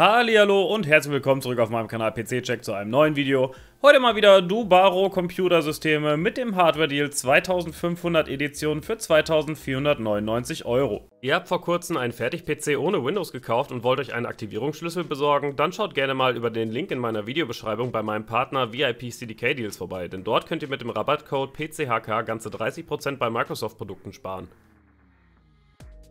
Hallo und herzlich willkommen zurück auf meinem Kanal PC Check zu einem neuen Video. Heute mal wieder Dubaro Computersysteme mit dem Hardware Deal 2500 Edition für 2499 Euro. Ihr habt vor kurzem einen Fertig-PC ohne Windows gekauft und wollt euch einen Aktivierungsschlüssel besorgen? Dann schaut gerne mal über den Link in meiner Videobeschreibung bei meinem Partner VIP CDK Deals vorbei, denn dort könnt ihr mit dem Rabattcode PCHK ganze 30% bei Microsoft Produkten sparen.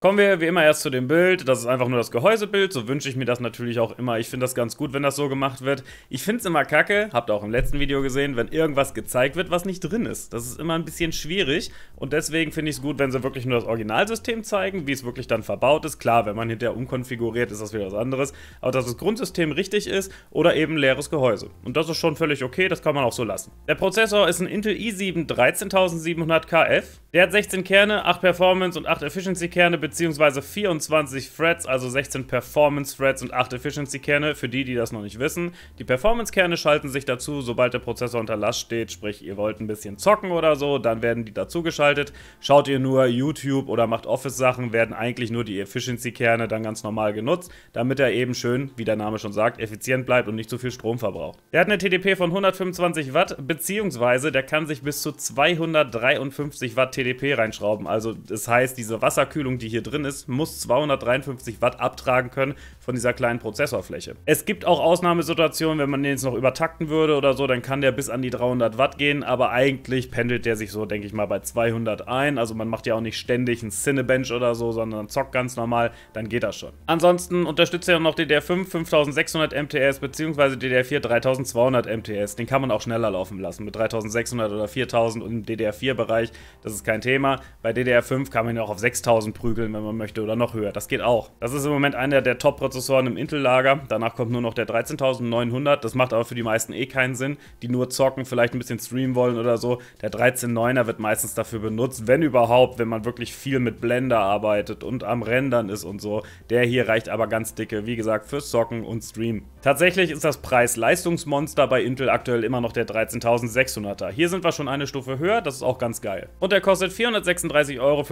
Kommen wir wie immer erst zu dem Bild. Das ist einfach nur das Gehäusebild. So wünsche ich mir das natürlich auch immer. Ich finde das ganz gut, wenn das so gemacht wird. Ich finde es immer kacke, habt ihr auch im letzten Video gesehen, wenn irgendwas gezeigt wird, was nicht drin ist. Das ist immer ein bisschen schwierig und deswegen finde ich es gut, wenn sie wirklich nur das Originalsystem zeigen, wie es wirklich dann verbaut ist. Klar, wenn man hinterher umkonfiguriert, ist das wieder was anderes. Aber dass das Grundsystem richtig ist oder eben leeres Gehäuse. Und das ist schon völlig okay, das kann man auch so lassen. Der Prozessor ist ein Intel i7 13700KF. Der hat 16 Kerne, 8 Performance und 8 Efficiency-Kerne beziehungsweise 24 Threads, also 16 Performance Threads und 8 Efficiency Kerne, für die, die das noch nicht wissen. Die Performance Kerne schalten sich dazu, sobald der Prozessor unter Last steht, sprich ihr wollt ein bisschen zocken oder so, dann werden die dazu geschaltet. Schaut ihr nur YouTube oder macht Office Sachen, werden eigentlich nur die Efficiency Kerne dann ganz normal genutzt, damit er eben schön, wie der Name schon sagt, effizient bleibt und nicht zu viel Strom verbraucht. Der hat eine TDP von 125 Watt, beziehungsweise der kann sich bis zu 253 Watt TDP reinschrauben. Also das heißt, diese Wasserkühlung, die hier hier drin ist, muss 253 Watt abtragen können von dieser kleinen Prozessorfläche. Es gibt auch Ausnahmesituationen, wenn man den jetzt noch übertakten würde oder so, dann kann der bis an die 300 Watt gehen, aber eigentlich pendelt der sich so, denke ich mal, bei 200 ein. Also man macht ja auch nicht ständig ein Cinebench oder so, sondern zockt ganz normal, dann geht das schon. Ansonsten unterstützt er noch DDR5 5600 MTS bzw. DDR4 3200 MTS. Den kann man auch schneller laufen lassen mit 3600 oder 4000 und im DDR4-Bereich, das ist kein Thema. Bei DDR5 kann man ihn auch auf 6000 prügeln Intel, wenn man möchte, oder noch höher. Das geht auch. Das ist im Moment einer der Top-Prozessoren im Intel-Lager. Danach kommt nur noch der 13900. Das macht aber für die meisten eh keinen Sinn, die nur zocken, vielleicht ein bisschen streamen wollen oder so. Der 139er wird meistens dafür benutzt, wenn überhaupt, wenn man wirklich viel mit Blender arbeitet und am Rendern ist und so. Der hier reicht aber ganz dicke, wie gesagt, für Zocken und Streamen. Tatsächlich ist das Preis-Leistungsmonster bei Intel aktuell immer noch der 13600er. Hier sind wir schon eine Stufe höher, das ist auch ganz geil. Und der kostet 436,25 Euro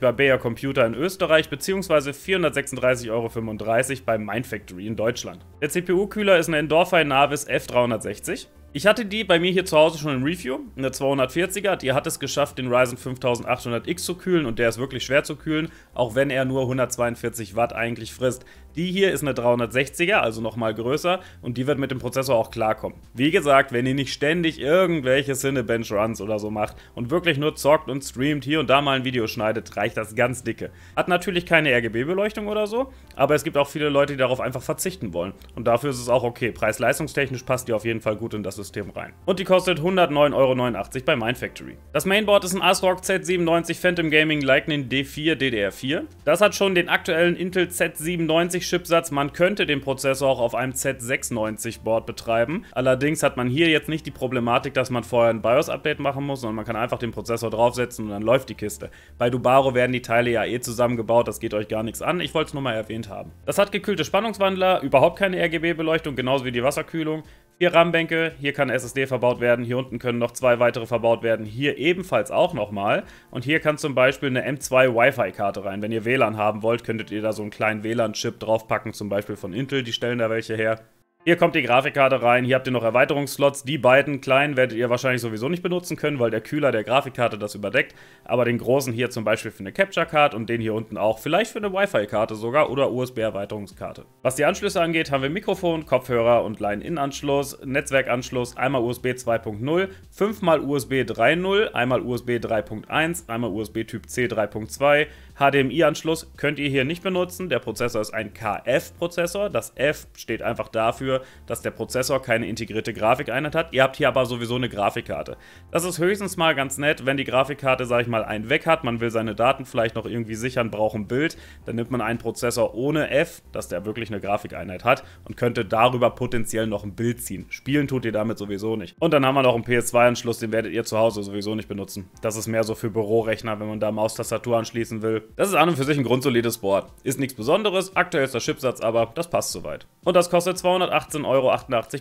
bei Bayer Computer in in Österreich bzw. 436,35 Euro bei Mindfactory in Deutschland. Der CPU-Kühler ist ein Endorfer Navis F360. Ich hatte die bei mir hier zu Hause schon im Review, eine 240er, die hat es geschafft, den Ryzen 5800X zu kühlen und der ist wirklich schwer zu kühlen, auch wenn er nur 142 Watt eigentlich frisst. Die hier ist eine 360er, also nochmal größer und die wird mit dem Prozessor auch klarkommen. Wie gesagt, wenn ihr nicht ständig irgendwelche Cinebench Runs oder so macht und wirklich nur zockt und streamt, hier und da mal ein Video schneidet, reicht das ganz dicke. Hat natürlich keine RGB-Beleuchtung oder so, aber es gibt auch viele Leute, die darauf einfach verzichten wollen. Und dafür ist es auch okay. Preis-leistungstechnisch passt die auf jeden Fall gut in das System rein. Und die kostet 109,89 Euro bei Mindfactory. Das Mainboard ist ein ASRock Z97 Phantom Gaming Lightning D4 DDR4. Das hat schon den aktuellen Intel Z97 Chipsatz. Man könnte den Prozessor auch auf einem Z96-Board betreiben. Allerdings hat man hier jetzt nicht die Problematik, dass man vorher ein BIOS-Update machen muss, sondern man kann einfach den Prozessor draufsetzen und dann läuft die Kiste. Bei Dubaro werden die Teile ja eh zusammengebaut, das geht euch gar nichts an. Ich wollte es nur mal erwähnt haben. Das hat gekühlte Spannungswandler, überhaupt keine RGB-Beleuchtung, genauso wie die Wasserkühlung. Vier RAM-Bänke, hier kann SSD verbaut werden, hier unten können noch zwei weitere verbaut werden, hier ebenfalls auch nochmal. Und hier kann zum Beispiel eine M2 Wi-Fi-Karte rein. Wenn ihr WLAN haben wollt, könntet ihr da so einen kleinen WLAN-Chip drauf draufpacken, zum Beispiel von Intel, die stellen da welche her. Hier kommt die Grafikkarte rein, hier habt ihr noch Erweiterungsslots. Die beiden kleinen werdet ihr wahrscheinlich sowieso nicht benutzen können, weil der Kühler der Grafikkarte das überdeckt. Aber den großen hier zum Beispiel für eine Capture Card und den hier unten auch. Vielleicht für eine Wi-Fi-Karte sogar oder USB-Erweiterungskarte. Was die Anschlüsse angeht, haben wir Mikrofon, Kopfhörer und Line-In-Anschluss, Netzwerkanschluss, einmal USB 2.0, fünfmal USB 3.0, einmal USB 3.1, einmal USB Typ C 3.2, HDMI-Anschluss könnt ihr hier nicht benutzen. Der Prozessor ist ein KF-Prozessor. Das F steht einfach dafür, dass der Prozessor keine integrierte Grafikeinheit hat. Ihr habt hier aber sowieso eine Grafikkarte. Das ist höchstens mal ganz nett, wenn die Grafikkarte, sage ich mal, einen weg hat. Man will seine Daten vielleicht noch irgendwie sichern, braucht ein Bild. Dann nimmt man einen Prozessor ohne F, dass der wirklich eine Grafikeinheit hat und könnte darüber potenziell noch ein Bild ziehen. Spielen tut ihr damit sowieso nicht. Und dann haben wir noch einen PS2-Anschluss, den werdet ihr zu Hause sowieso nicht benutzen. Das ist mehr so für Bürorechner, wenn man da Maustastatur anschließen will das ist an und für sich ein grundsolides Board. Ist nichts Besonderes, aktuell ist der Chipsatz aber, das passt soweit. Und das kostet 218,88 Euro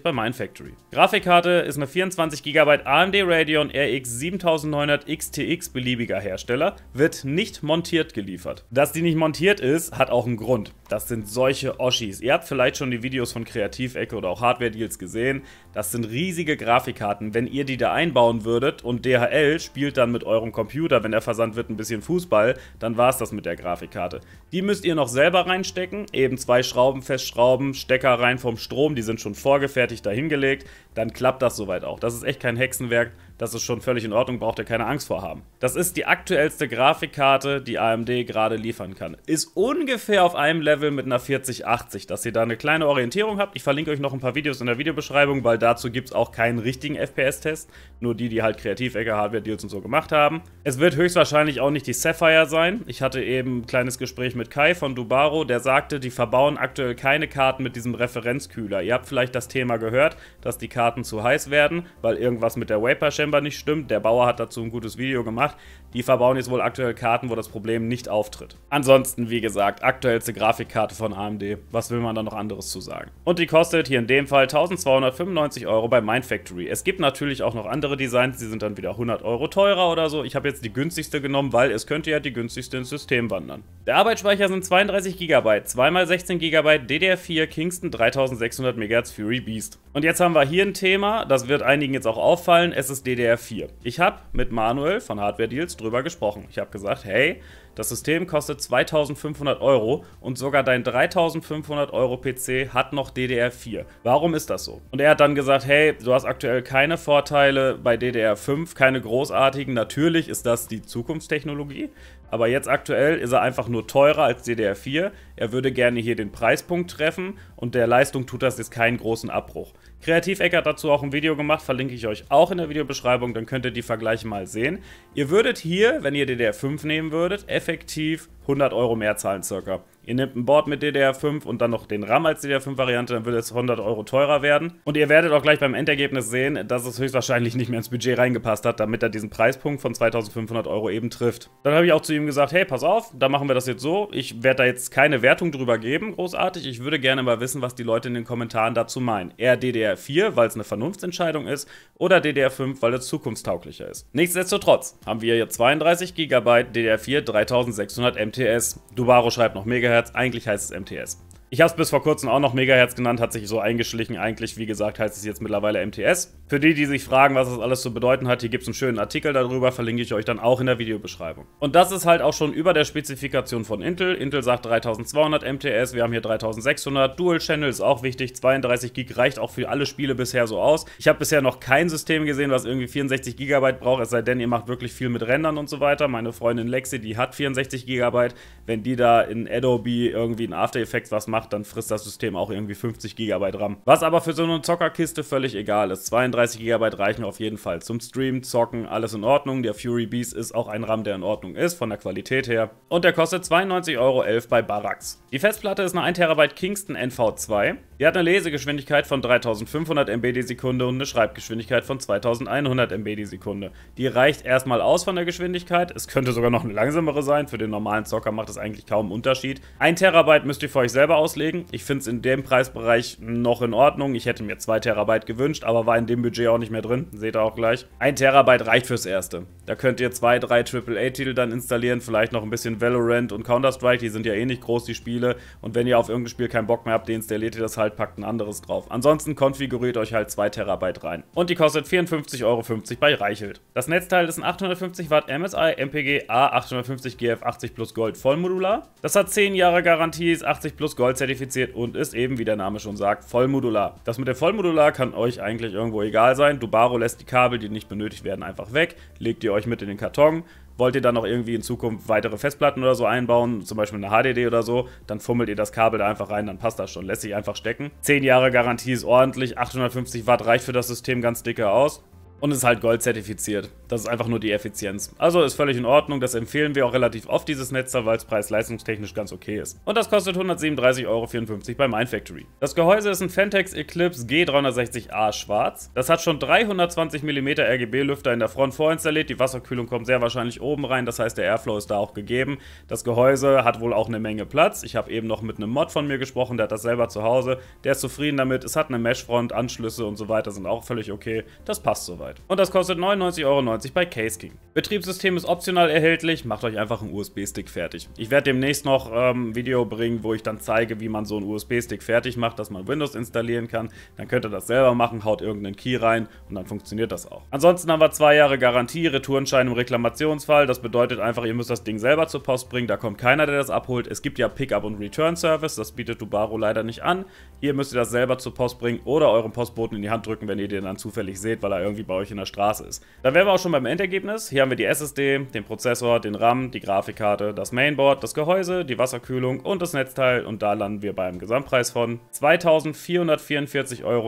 bei Mindfactory. Grafikkarte ist eine 24 GB AMD Radeon RX 7900 XTX beliebiger Hersteller, wird nicht montiert geliefert. Dass die nicht montiert ist, hat auch einen Grund. Das sind solche Oschis. Ihr habt vielleicht schon die Videos von Kreativecke oder auch Hardware-Deals gesehen. Das sind riesige Grafikkarten. Wenn ihr die da einbauen würdet und DHL spielt dann mit eurem Computer, wenn er versandt wird, ein bisschen Fußball, dann war war's das mit der Grafikkarte. Die müsst ihr noch selber reinstecken, eben zwei Schrauben festschrauben, Stecker rein vom Strom, die sind schon vorgefertigt dahingelegt, dann klappt das soweit auch. Das ist echt kein Hexenwerk, das ist schon völlig in Ordnung, braucht ihr keine Angst vor haben. Das ist die aktuellste Grafikkarte, die AMD gerade liefern kann. Ist ungefähr auf einem Level mit einer 4080, dass ihr da eine kleine Orientierung habt. Ich verlinke euch noch ein paar Videos in der Videobeschreibung, weil dazu gibt es auch keinen richtigen FPS-Test. Nur die, die halt Kreativecke, Hardware-Deals und so gemacht haben. Es wird höchstwahrscheinlich auch nicht die Sapphire sein. Ich hatte eben ein kleines Gespräch mit Kai von Dubaro, der sagte, die verbauen aktuell keine Karten mit diesem Referenzkühler. Ihr habt vielleicht das Thema gehört, dass die Karten zu heiß werden, weil irgendwas mit der Vapor scheinbar nicht stimmt. Der Bauer hat dazu ein gutes Video gemacht. Die verbauen jetzt wohl aktuell Karten, wo das Problem nicht auftritt. Ansonsten, wie gesagt, aktuellste Grafikkarte von AMD. Was will man da noch anderes zu sagen? Und die kostet hier in dem Fall 1295 Euro bei Mindfactory. Es gibt natürlich auch noch andere Designs, die sind dann wieder 100 Euro teurer oder so. Ich habe jetzt die günstigste genommen, weil es könnte ja die günstigste ins System wandern. Der Arbeitsspeicher sind 32 GB, 2x16 GB DDR4 Kingston 3600 MHz Fury Beast. Und jetzt haben wir hier ein Thema, das wird einigen jetzt auch auffallen, es ist DDR4. Ich habe mit Manuel von Hardware Deals drüber gesprochen. Ich habe gesagt, hey, das System kostet 2500 Euro und sogar dein 3500 Euro PC hat noch DDR4. Warum ist das so? Und er hat dann gesagt, hey, du hast aktuell keine Vorteile bei DDR5, keine großartigen. Natürlich ist das die Zukunftstechnologie aber jetzt aktuell ist er einfach nur teurer als DDR4. Er würde gerne hier den Preispunkt treffen und der Leistung tut das jetzt keinen großen Abbruch. Kreativeck hat dazu auch ein Video gemacht, verlinke ich euch auch in der Videobeschreibung, dann könnt ihr die Vergleiche mal sehen. Ihr würdet hier, wenn ihr DDR5 nehmen würdet, effektiv 100 Euro mehr zahlen circa. Ihr nehmt ein Board mit DDR5 und dann noch den RAM als DDR5-Variante, dann würde es 100 Euro teurer werden. Und ihr werdet auch gleich beim Endergebnis sehen, dass es höchstwahrscheinlich nicht mehr ins Budget reingepasst hat, damit er diesen Preispunkt von 2500 Euro eben trifft. Dann habe ich auch zu ihm gesagt, hey, pass auf, da machen wir das jetzt so. Ich werde da jetzt keine Wertung drüber geben, großartig. Ich würde gerne mal wissen, was die Leute in den Kommentaren dazu meinen. Eher DDR4, weil es eine Vernunftsentscheidung ist, oder DDR5, weil es zukunftstauglicher ist. Nichtsdestotrotz haben wir hier 32 GB DDR4 3600 MTS. Dubaro schreibt noch Megahertz. Gigahertz, eigentlich heißt es MTS. Ich habe es bis vor kurzem auch noch Megahertz genannt, hat sich so eingeschlichen. Eigentlich, wie gesagt, heißt es jetzt mittlerweile MTS. Für die, die sich fragen, was das alles zu bedeuten hat, hier gibt es einen schönen Artikel darüber, verlinke ich euch dann auch in der Videobeschreibung. Und das ist halt auch schon über der Spezifikation von Intel. Intel sagt 3200 MTS, wir haben hier 3600. Dual Channel ist auch wichtig, 32 Gig reicht auch für alle Spiele bisher so aus. Ich habe bisher noch kein System gesehen, was irgendwie 64 GB braucht, es sei denn, ihr macht wirklich viel mit Rendern und so weiter. Meine Freundin Lexi, die hat 64 GB. Wenn die da in Adobe irgendwie in After Effects was macht, macht, dann frisst das System auch irgendwie 50 GB RAM. Was aber für so eine Zockerkiste völlig egal ist. 32 GB reichen auf jeden Fall. Zum Streamen, Zocken, alles in Ordnung. Der Fury Beast ist auch ein RAM, der in Ordnung ist, von der Qualität her. Und der kostet 92,11 Euro bei Barracks. Die Festplatte ist eine 1 TB Kingston NV2. Die hat eine Lesegeschwindigkeit von 3500 MB die Sekunde und eine Schreibgeschwindigkeit von 2100 MB die Sekunde. Die reicht erstmal aus von der Geschwindigkeit. Es könnte sogar noch eine langsamere sein. Für den normalen Zocker macht das eigentlich kaum Unterschied. Ein Terabyte müsst ihr für euch selber auslegen. Ich finde es in dem Preisbereich noch in Ordnung. Ich hätte mir 2 Terabyte gewünscht, aber war in dem Budget auch nicht mehr drin. Seht ihr auch gleich. Ein Terabyte reicht fürs Erste. Da könnt ihr zwei, drei AAA-Titel dann installieren, vielleicht noch ein bisschen Valorant und Counter-Strike. Die sind ja eh nicht groß, die Spiele. Und wenn ihr auf irgendein Spiel keinen Bock mehr habt, deinstalliert ihr das halt packt ein anderes drauf. Ansonsten konfiguriert euch halt 2 Terabyte rein. Und die kostet 54,50 Euro bei Reichelt. Das Netzteil ist ein 850 Watt MSI MPG A850 GF 80 plus Gold vollmodular. Das hat 10 Jahre Garantie, ist 80 plus Gold zertifiziert und ist eben, wie der Name schon sagt, vollmodular. Das mit der vollmodular kann euch eigentlich irgendwo egal sein. Dubaro lässt die Kabel, die nicht benötigt werden, einfach weg, legt ihr euch mit in den Karton wollt ihr dann noch irgendwie in Zukunft weitere Festplatten oder so einbauen, zum Beispiel eine HDD oder so, dann fummelt ihr das Kabel da einfach rein, dann passt das schon, lässt sich einfach stecken. 10 Jahre Garantie ist ordentlich, 850 Watt reicht für das System ganz dicke aus und ist halt Gold zertifiziert. Das ist einfach nur die Effizienz. Also ist völlig in Ordnung, das empfehlen wir auch relativ oft, dieses Netzteil, weil es preis-leistungstechnisch ganz okay ist. Und das kostet 137,54 Euro bei Mindfactory. Das Gehäuse ist ein Fentex Eclipse G360A schwarz. Das hat schon 320 mm RGB-Lüfter in der Front vorinstalliert, die Wasserkühlung kommt sehr wahrscheinlich oben rein, das heißt der Airflow ist da auch gegeben. Das Gehäuse hat wohl auch eine Menge Platz. Ich habe eben noch mit einem Mod von mir gesprochen, der hat das selber zu Hause. Der ist zufrieden damit, es hat eine Meshfront, Anschlüsse und so weiter sind auch völlig okay. Das passt soweit. Website. Und das kostet 99,90 Euro bei CaseKing. Betriebssystem ist optional erhältlich, macht euch einfach einen USB-Stick fertig. Ich werde demnächst noch ein ähm, Video bringen, wo ich dann zeige, wie man so einen USB-Stick fertig macht, dass man Windows installieren kann. Dann könnt ihr das selber machen, haut irgendeinen Key rein und dann funktioniert das auch. Ansonsten haben wir zwei Jahre Garantie, Retourenschein im Reklamationsfall. Das bedeutet einfach, ihr müsst das Ding selber zur Post bringen, da kommt keiner, der das abholt. Es gibt ja Pickup und Return Service, das bietet Dubaro leider nicht an. Hier müsst ihr das selber zur Post bringen oder eurem Postboten in die Hand drücken, wenn ihr den dann zufällig seht, weil er irgendwie bei euch euch in der Straße ist. Da wären wir auch schon beim Endergebnis. Hier haben wir die SSD, den Prozessor, den RAM, die Grafikkarte, das Mainboard, das Gehäuse, die Wasserkühlung und das Netzteil und da landen wir beim Gesamtpreis von 2444,07 Euro.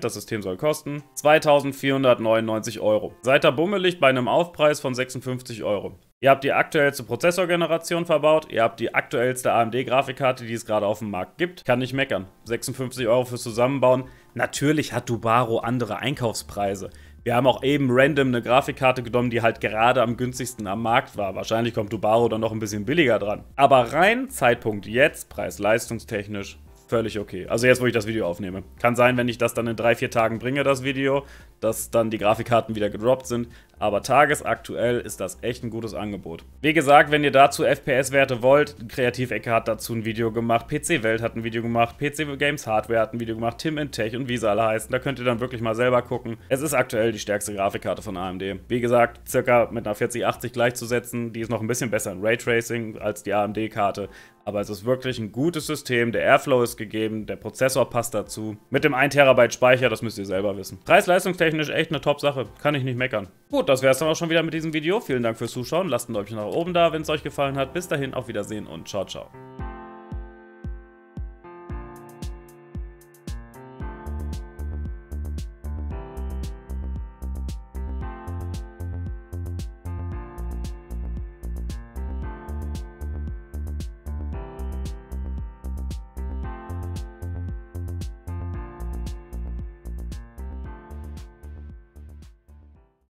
Das System soll kosten 2499 Euro. Seid da bummelig bei einem Aufpreis von 56 Euro. Ihr habt die aktuellste Prozessorgeneration verbaut, ihr habt die aktuellste AMD-Grafikkarte, die es gerade auf dem Markt gibt. Kann nicht meckern. 56 Euro fürs Zusammenbauen. Natürlich hat Dubaro andere Einkaufspreise. Wir haben auch eben random eine Grafikkarte genommen, die halt gerade am günstigsten am Markt war. Wahrscheinlich kommt Dubaro dann noch ein bisschen billiger dran. Aber rein Zeitpunkt jetzt, preis-leistungstechnisch, völlig okay. Also jetzt, wo ich das Video aufnehme. Kann sein, wenn ich das dann in drei, vier Tagen bringe, das Video, dass dann die Grafikkarten wieder gedroppt sind aber tagesaktuell ist das echt ein gutes Angebot. Wie gesagt, wenn ihr dazu FPS-Werte wollt, Kreativecke hat dazu ein Video gemacht, PC Welt hat ein Video gemacht, PC Games Hardware hat ein Video gemacht, Tim in Tech und wie sie alle heißen. Da könnt ihr dann wirklich mal selber gucken. Es ist aktuell die stärkste Grafikkarte von AMD. Wie gesagt, circa mit einer 4080 gleichzusetzen. Die ist noch ein bisschen besser in Raytracing als die AMD-Karte. Aber es ist wirklich ein gutes System. Der Airflow ist gegeben, der Prozessor passt dazu. Mit dem 1TB Speicher, das müsst ihr selber wissen. Preis-Leistungstechnisch echt eine Top-Sache. Kann ich nicht meckern. Gut, das wäre es dann auch schon wieder mit diesem Video. Vielen Dank fürs Zuschauen. Lasst ein Däumchen nach oben da, wenn es euch gefallen hat. Bis dahin, auf Wiedersehen und ciao, ciao.